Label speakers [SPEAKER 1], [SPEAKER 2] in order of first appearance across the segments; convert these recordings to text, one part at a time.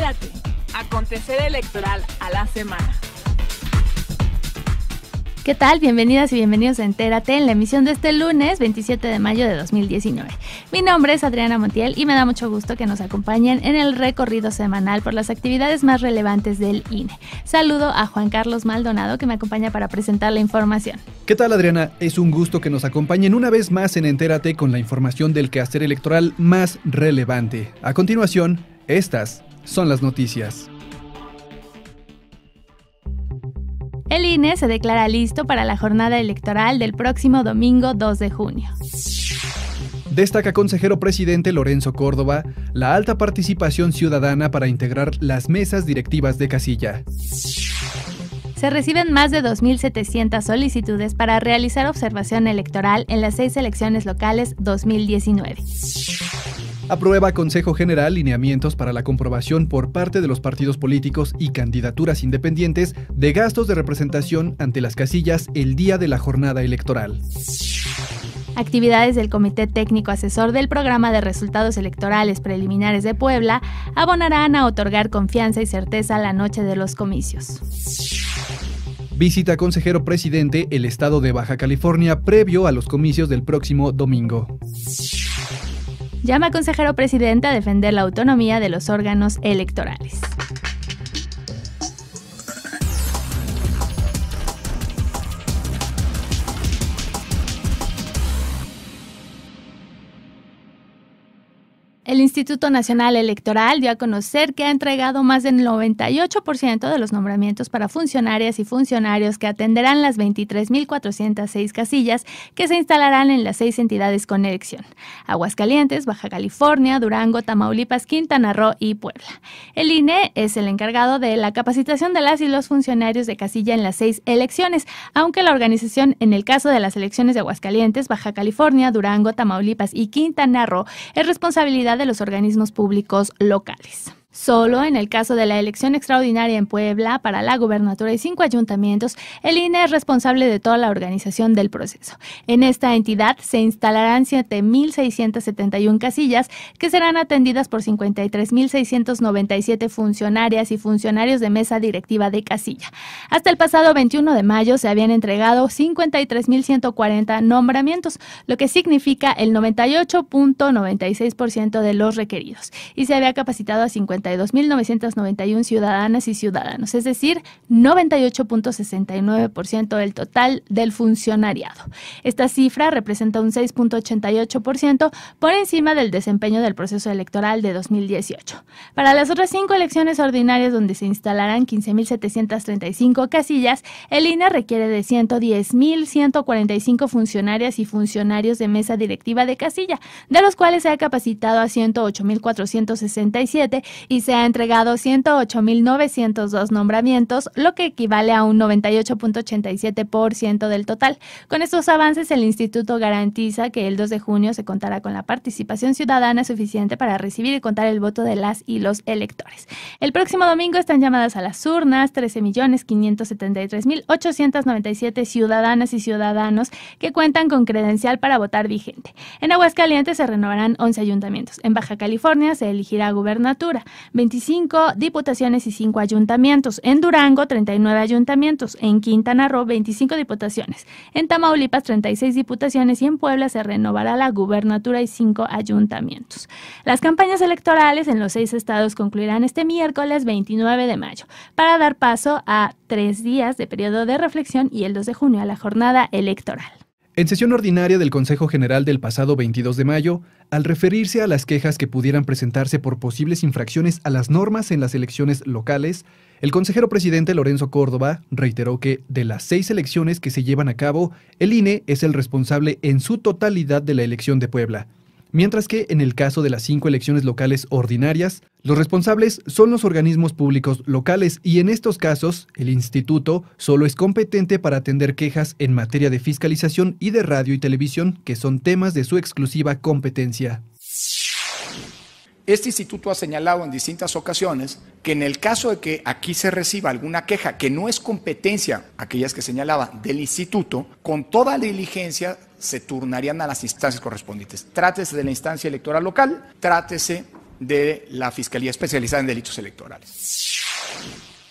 [SPEAKER 1] Entérate. Acontecer electoral a la semana. ¿Qué tal? Bienvenidas y bienvenidos a Entérate en la emisión de este lunes 27 de mayo de 2019. Mi nombre es Adriana Montiel y me da mucho gusto que nos acompañen en el recorrido semanal por las actividades más relevantes del INE. Saludo a Juan Carlos Maldonado que me acompaña para presentar la información.
[SPEAKER 2] ¿Qué tal Adriana? Es un gusto que nos acompañen una vez más en Entérate con la información del quehacer electoral más relevante. A continuación, estas son las noticias.
[SPEAKER 1] El INE se declara listo para la jornada electoral del próximo domingo 2 de junio.
[SPEAKER 2] Destaca consejero presidente Lorenzo Córdoba la alta participación ciudadana para integrar las mesas directivas de casilla.
[SPEAKER 1] Se reciben más de 2.700 solicitudes para realizar observación electoral en las seis elecciones locales 2019.
[SPEAKER 2] Aprueba Consejo General lineamientos para la comprobación por parte de los partidos políticos y candidaturas independientes de gastos de representación ante las casillas el día de la jornada electoral.
[SPEAKER 1] Actividades del Comité Técnico Asesor del Programa de Resultados Electorales Preliminares de Puebla abonarán a otorgar confianza y certeza la noche de los comicios.
[SPEAKER 2] Visita consejero presidente el estado de Baja California previo a los comicios del próximo domingo
[SPEAKER 1] llama a consejero presidente a defender la autonomía de los órganos electorales. El Instituto Nacional Electoral dio a conocer que ha entregado más del 98% de los nombramientos para funcionarias y funcionarios que atenderán las 23.406 casillas que se instalarán en las seis entidades con elección: Aguascalientes, Baja California, Durango, Tamaulipas, Quintana Roo y Puebla. El INE es el encargado de la capacitación de las y los funcionarios de casilla en las seis elecciones, aunque la organización, en el caso de las elecciones de Aguascalientes, Baja California, Durango, Tamaulipas y Quintana Roo, es responsabilidad de los organismos públicos locales. Solo en el caso de la elección extraordinaria en Puebla para la gubernatura y cinco ayuntamientos, el INE es responsable de toda la organización del proceso. En esta entidad se instalarán 7.671 casillas que serán atendidas por 53.697 funcionarias y funcionarios de mesa directiva de casilla. Hasta el pasado 21 de mayo se habían entregado 53.140 nombramientos, lo que significa el 98.96% de los requeridos, y se había capacitado a 50 52.991 ciudadanas y ciudadanos, es decir, 98.69% del total del funcionariado. Esta cifra representa un 6.88% por encima del desempeño del proceso electoral de 2018. Para las otras cinco elecciones ordinarias donde se instalarán 15.735 casillas, el INE requiere de 110.145 funcionarias y funcionarios de mesa directiva de casilla, de los cuales se ha capacitado a 108.467 y se ha entregado 108.902 nombramientos, lo que equivale a un 98.87% del total. Con estos avances, el instituto garantiza que el 2 de junio se contará con la participación ciudadana suficiente para recibir y contar el voto de las y los electores. El próximo domingo están llamadas a las urnas 13.573.897 ciudadanas y ciudadanos que cuentan con credencial para votar vigente. En Aguascalientes se renovarán 11 ayuntamientos. En Baja California se elegirá gubernatura. 25 diputaciones y 5 ayuntamientos. En Durango, 39 ayuntamientos. En Quintana Roo, 25 diputaciones. En Tamaulipas, 36 diputaciones. Y en Puebla se renovará la gubernatura y 5 ayuntamientos. Las campañas electorales en los seis estados concluirán este miércoles 29 de mayo para dar paso a tres días de periodo de reflexión y el 2 de junio a la jornada electoral.
[SPEAKER 2] En sesión ordinaria del Consejo General del pasado 22 de mayo, al referirse a las quejas que pudieran presentarse por posibles infracciones a las normas en las elecciones locales, el consejero presidente Lorenzo Córdoba reiteró que de las seis elecciones que se llevan a cabo, el INE es el responsable en su totalidad de la elección de Puebla mientras que en el caso de las cinco elecciones locales ordinarias, los responsables son los organismos públicos locales y en estos casos el instituto solo es competente para atender quejas en materia de fiscalización y de radio y televisión, que son temas de su exclusiva competencia.
[SPEAKER 3] Este instituto ha señalado en distintas ocasiones que en el caso de que aquí se reciba alguna queja que no es competencia, aquellas que señalaba, del instituto, con toda diligencia se turnarían a las instancias correspondientes. Trátese de la instancia electoral local, trátese de la Fiscalía Especializada en Delitos Electorales.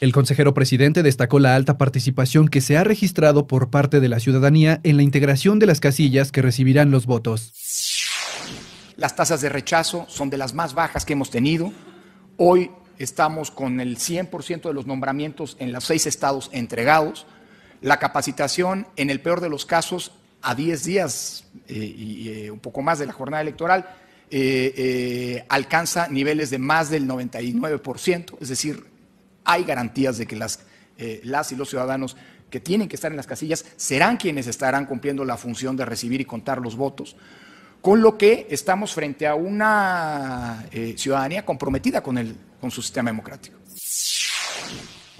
[SPEAKER 2] El consejero presidente destacó la alta participación que se ha registrado por parte de la ciudadanía en la integración de las casillas que recibirán los votos.
[SPEAKER 3] Las tasas de rechazo son de las más bajas que hemos tenido. Hoy estamos con el 100% de los nombramientos en los seis estados entregados. La capacitación, en el peor de los casos, a 10 días eh, y eh, un poco más de la jornada electoral, eh, alcanza niveles de más del 99%, es decir, hay garantías de que las, las y los ciudadanos que tienen que estar en las casillas serán quienes estarán cumpliendo la función de recibir y contar los votos, con lo que estamos frente a una ciudadanía comprometida con, el, con su sistema democrático.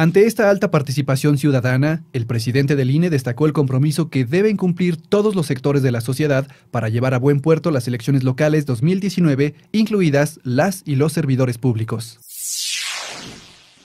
[SPEAKER 2] Ante esta alta participación ciudadana, el presidente del INE destacó el compromiso que deben cumplir todos los sectores de la sociedad para llevar a buen puerto las elecciones locales 2019, incluidas las y los servidores públicos.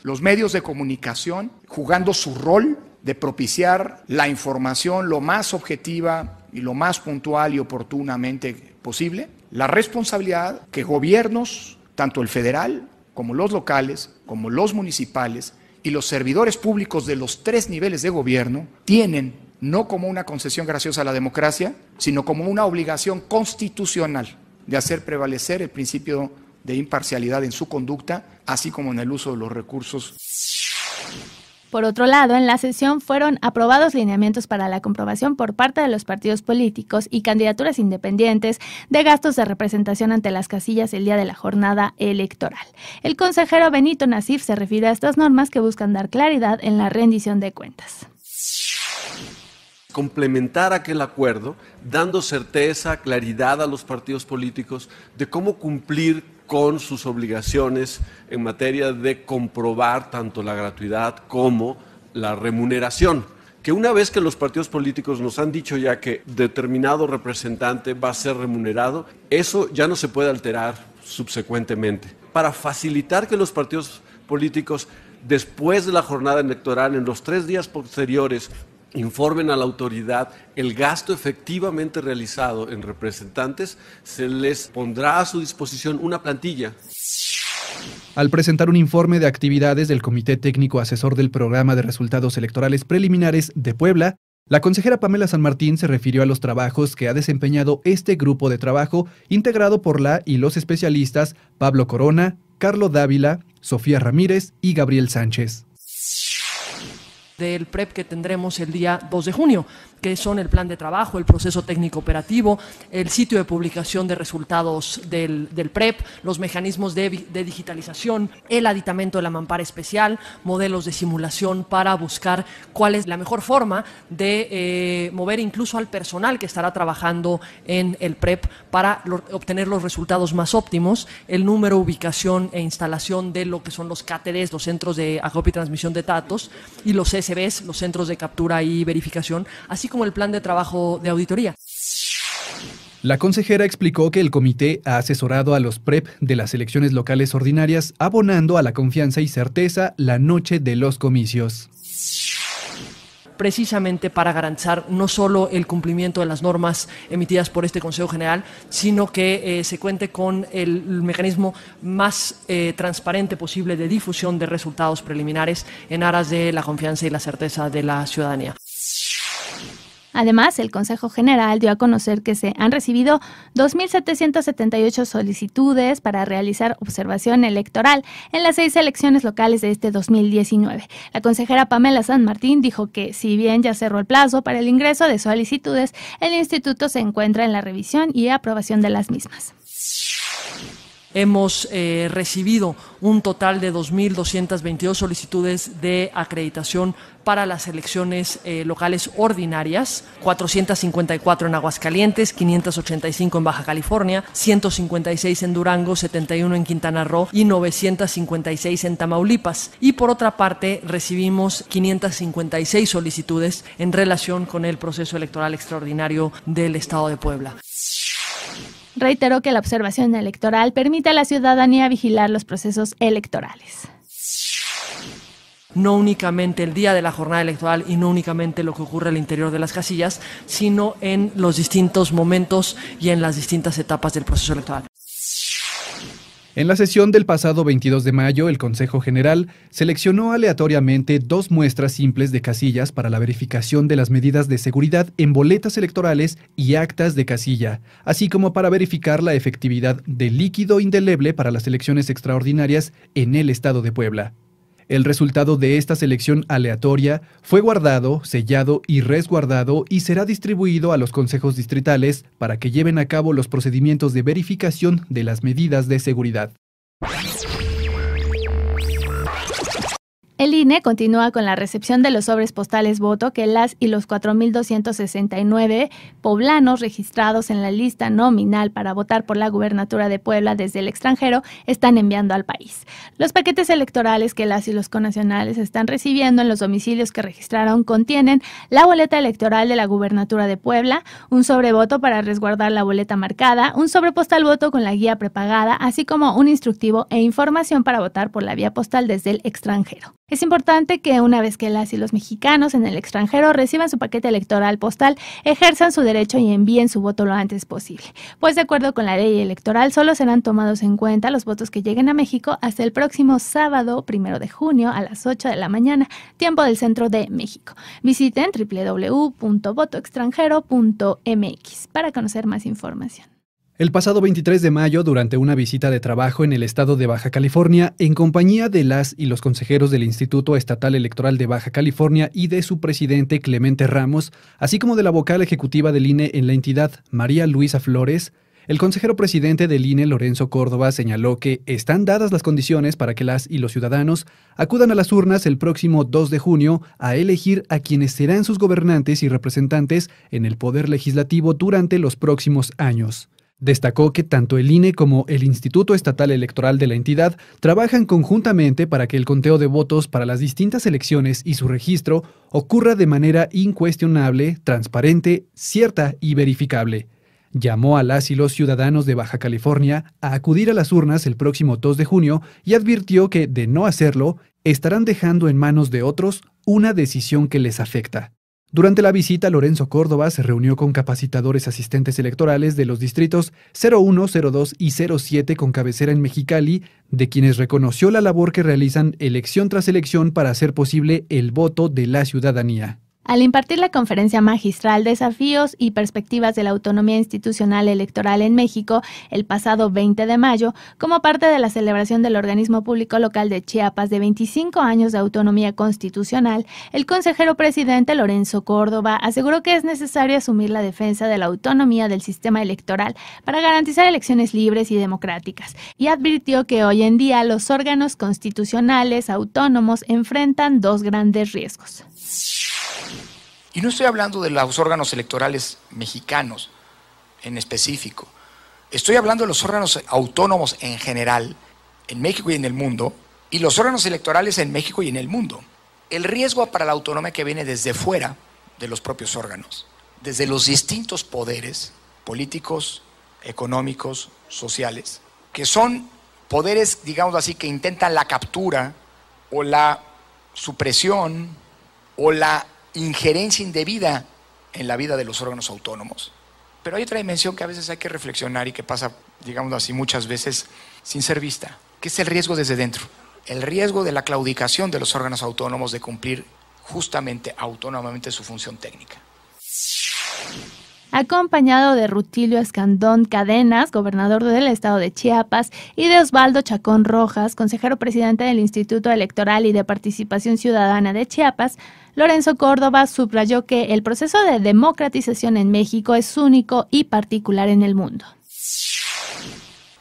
[SPEAKER 3] Los medios de comunicación jugando su rol de propiciar la información lo más objetiva y lo más puntual y oportunamente posible. La responsabilidad que gobiernos, tanto el federal como los locales, como los municipales, y los servidores públicos de los tres niveles de gobierno tienen, no como una concesión graciosa a la democracia, sino como una obligación constitucional de hacer prevalecer el principio de imparcialidad en su conducta, así como en el uso de los recursos.
[SPEAKER 1] Por otro lado, en la sesión fueron aprobados lineamientos para la comprobación por parte de los partidos políticos y candidaturas independientes de gastos de representación ante las casillas el día de la jornada electoral. El consejero Benito Nasif se refiere a estas normas que buscan dar claridad en la rendición de cuentas
[SPEAKER 2] complementar aquel acuerdo, dando certeza, claridad a los partidos políticos de cómo cumplir con sus obligaciones en materia de comprobar tanto la gratuidad como la remuneración. Que una vez que los partidos políticos nos han dicho ya que determinado representante va a ser remunerado, eso ya no se puede alterar subsecuentemente. Para facilitar que los partidos políticos después de la jornada electoral, en los tres días posteriores, informen a la autoridad el gasto efectivamente realizado en representantes, se les pondrá a su disposición una plantilla. Al presentar un informe de actividades del Comité Técnico Asesor del Programa de Resultados Electorales Preliminares de Puebla, la consejera Pamela San Martín se refirió a los trabajos que ha desempeñado este grupo de trabajo integrado por la y los especialistas Pablo Corona, Carlos Dávila, Sofía Ramírez y Gabriel Sánchez
[SPEAKER 4] del PREP que tendremos el día 2 de junio que son el plan de trabajo, el proceso técnico operativo, el sitio de publicación de resultados del, PREP, los mecanismos de, digitalización, el aditamento de la mampara especial, modelos de simulación para buscar cuál es la mejor forma de eh, mover incluso al personal que estará trabajando en el PREP para obtener los resultados más óptimos, el número, ubicación e instalación de lo que son los KTDs, los centros de acopio y transmisión de datos, y los SBs, los centros de captura y verificación, así como el plan de trabajo de auditoría.
[SPEAKER 2] La consejera explicó que el comité ha asesorado a los PREP de las elecciones locales ordinarias, abonando a la confianza y certeza la noche de los comicios
[SPEAKER 4] precisamente para garantizar no solo el cumplimiento de las normas emitidas por este Consejo General, sino que eh, se cuente con el, mecanismo más eh, transparente posible de difusión de resultados preliminares en aras de la confianza y la certeza de la ciudadanía.
[SPEAKER 1] Además, el Consejo General dio a conocer que se han recibido 2.778 solicitudes para realizar observación electoral en las seis elecciones locales de este 2019. La consejera Pamela San Martín dijo que, si bien ya cerró el plazo para el ingreso de solicitudes, el instituto se encuentra en la revisión y aprobación de las mismas
[SPEAKER 4] hemos eh, recibido un total de 2.222 solicitudes de acreditación para las elecciones eh, locales ordinarias, 454 en Aguascalientes, 585 en Baja California, 156 en Durango, 71 en Quintana Roo y 956 en Tamaulipas. Y por otra parte, recibimos 556 solicitudes en relación con el proceso electoral extraordinario del Estado de Puebla
[SPEAKER 1] reiteró que la observación electoral permite a la ciudadanía vigilar los procesos electorales
[SPEAKER 4] no únicamente el día de la jornada electoral y no únicamente lo que ocurre al interior de las casillas, sino en los distintos momentos y en las distintas etapas del proceso electoral.
[SPEAKER 2] En la sesión del pasado 22 de mayo, el Consejo General seleccionó aleatoriamente dos muestras simples de casillas para la verificación de las medidas de seguridad en boletas electorales y actas de casilla, así como para verificar la efectividad del líquido indeleble para las elecciones extraordinarias en el Estado de Puebla. El resultado de esta selección aleatoria fue guardado, sellado y resguardado y será distribuido a los consejos distritales para que lleven a cabo los procedimientos de verificación de las medidas de seguridad.
[SPEAKER 1] El INE continúa con la recepción de los sobres postales voto que las y los 4.269 poblanos registrados en la lista nominal para votar por la gubernatura de Puebla desde el extranjero están enviando al país. Los paquetes electorales que las y los conacionales están recibiendo en los domicilios que registraron contienen la boleta electoral de la gubernatura de Puebla, un sobrevoto para resguardar la boleta marcada, un sobre postal voto con la guía prepagada, así como un instructivo e información para votar por la vía postal desde el extranjero. Es importante que una vez que las y los mexicanos en el extranjero reciban su paquete electoral postal, ejerzan su derecho y envíen su voto lo antes posible, pues de acuerdo con la ley electoral solo serán tomados en cuenta los votos que lleguen a México hasta el próximo sábado, primero de junio, a las 8 de la mañana, tiempo del centro de México. Visiten www.votoextranjero.mx para conocer más información.
[SPEAKER 2] El pasado 23 de mayo, durante una visita de trabajo en el estado de Baja California, en compañía de las y los consejeros del Instituto Estatal Electoral de Baja California y de su presidente Clemente Ramos, así como de la vocal ejecutiva del INE en la entidad, María Luisa Flores, el consejero presidente del INE, Lorenzo Córdoba, señaló que están dadas las condiciones para que las y los ciudadanos acudan a las urnas el próximo 2 de junio a elegir a quienes serán sus gobernantes y representantes en el Poder Legislativo durante los próximos años. Destacó que tanto el INE como el Instituto Estatal Electoral de la entidad trabajan conjuntamente para que el conteo de votos para las distintas elecciones y su registro ocurra de manera incuestionable, transparente, cierta y verificable. Llamó a las y los ciudadanos de Baja California a acudir a las urnas el próximo 2 de junio y advirtió que, de no hacerlo, estarán dejando en manos de otros una decisión que les afecta. Durante la visita, Lorenzo Córdoba se reunió con capacitadores asistentes electorales de los distritos 01, 02 y 07 con cabecera en Mexicali, de quienes reconoció la labor que realizan elección tras elección para hacer posible el voto de la ciudadanía.
[SPEAKER 1] Al impartir la conferencia magistral Desafíos y Perspectivas de la Autonomía Institucional Electoral en México el pasado 20 de mayo, como parte de la celebración del organismo público local de Chiapas de 25 años de autonomía constitucional, el consejero presidente Lorenzo Córdoba aseguró que es necesario asumir la defensa de la autonomía del sistema electoral para garantizar elecciones libres y democráticas, y advirtió que hoy en día los órganos constitucionales autónomos enfrentan dos grandes riesgos.
[SPEAKER 3] Y no estoy hablando de los órganos electorales mexicanos en específico. Estoy hablando de los órganos autónomos en general, en México y en el mundo, y los órganos electorales en México y en el mundo. El riesgo para la autonomía que viene desde fuera de los propios órganos, desde los distintos poderes políticos, económicos, sociales, que son poderes, digamos así, que intentan la captura o la supresión o la injerencia indebida en la vida de los órganos autónomos. Pero hay otra dimensión que a veces hay que reflexionar y que pasa, digamos así, muchas veces sin ser vista, que es el riesgo desde dentro. El riesgo de la claudicación de los órganos autónomos de cumplir justamente autónomamente su función técnica.
[SPEAKER 1] Acompañado de Rutilio Escandón Cadenas, gobernador del estado de Chiapas, y de Osvaldo Chacón Rojas, consejero presidente del Instituto Electoral y de Participación Ciudadana de Chiapas, Lorenzo Córdoba subrayó que el proceso de democratización en México es único y particular en el mundo.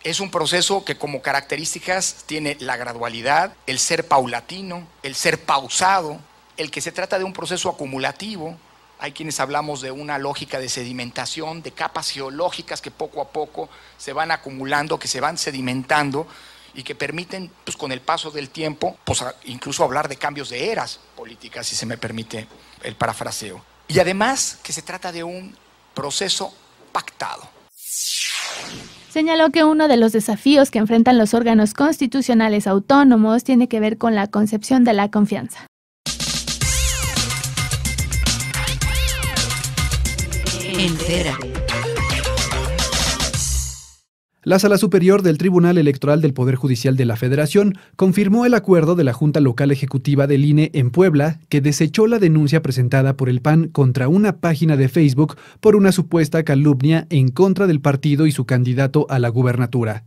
[SPEAKER 3] Es un proceso que como características tiene la gradualidad, el ser paulatino, el ser pausado, el que se trata de un proceso acumulativo. Hay quienes hablamos de una lógica de sedimentación, de capas geológicas que poco a poco se van acumulando, que se van sedimentando y que permiten, pues con el paso del tiempo, pues incluso hablar de cambios de eras políticas, si se me permite el parafraseo. Y además que se trata de un proceso pactado.
[SPEAKER 1] Señaló que uno de los desafíos que enfrentan los órganos constitucionales autónomos tiene que ver con la concepción de la confianza.
[SPEAKER 4] Entérate.
[SPEAKER 2] La Sala Superior del Tribunal Electoral del Poder Judicial de la Federación confirmó el acuerdo de la Junta Local Ejecutiva del INE en Puebla, que desechó la denuncia presentada por el PAN contra una página de Facebook por una supuesta calumnia en contra del partido y su candidato a la gubernatura.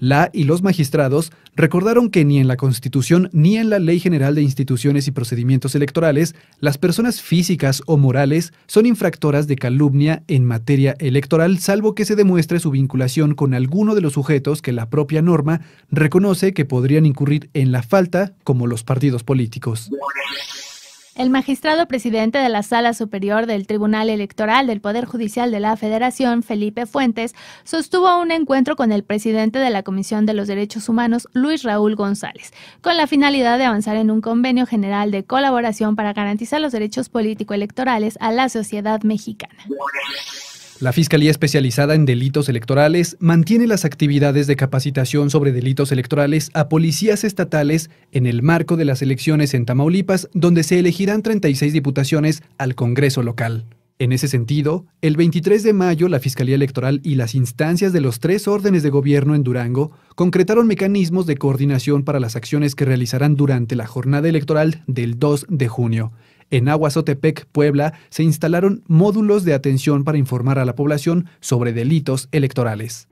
[SPEAKER 2] La y los magistrados recordaron que ni en la Constitución ni en la Ley General de Instituciones y Procedimientos Electorales las personas físicas o morales son infractoras de calumnia en materia electoral salvo que se demuestre su vinculación con alguno de los sujetos que la propia norma reconoce que podrían incurrir en la falta como los partidos políticos.
[SPEAKER 1] El magistrado presidente de la Sala Superior del Tribunal Electoral del Poder Judicial de la Federación, Felipe Fuentes, sostuvo un encuentro con el presidente de la Comisión de los Derechos Humanos, Luis Raúl González, con la finalidad de avanzar en un convenio general de colaboración para garantizar los derechos político-electorales a la sociedad mexicana.
[SPEAKER 2] La Fiscalía Especializada en Delitos Electorales mantiene las actividades de capacitación sobre delitos electorales a policías estatales en el marco de las elecciones en Tamaulipas, donde se elegirán 36 diputaciones al Congreso local. En ese sentido, el 23 de mayo la Fiscalía Electoral y las instancias de los tres órdenes de gobierno en Durango concretaron mecanismos de coordinación para las acciones que realizarán durante la jornada electoral del 2 de junio. En Aguazotepec, Puebla, se instalaron módulos de atención para informar a la población sobre delitos electorales.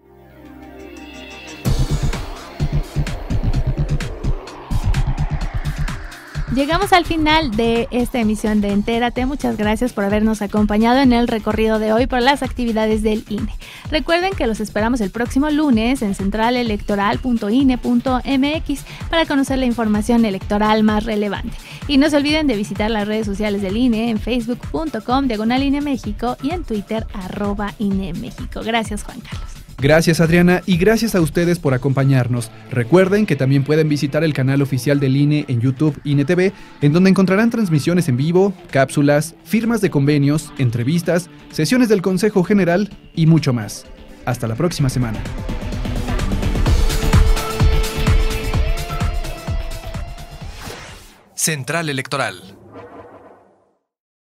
[SPEAKER 1] Llegamos al final de esta emisión de Entérate. Muchas gracias por habernos acompañado en el recorrido de hoy por las actividades del INE. Recuerden que los esperamos el próximo lunes en centralelectoral.ine.mx para conocer la información electoral más relevante. Y no se olviden de visitar las redes sociales del INE en facebook.com diagonal INE México y en Twitter arroba INE Gracias, Juan Carlos.
[SPEAKER 2] Gracias Adriana y gracias a ustedes por acompañarnos. Recuerden que también pueden visitar el canal oficial del INE en YouTube INETV, en donde encontrarán transmisiones en vivo, cápsulas, firmas de convenios, entrevistas, sesiones del Consejo General y mucho más. Hasta la próxima semana. Central Electoral.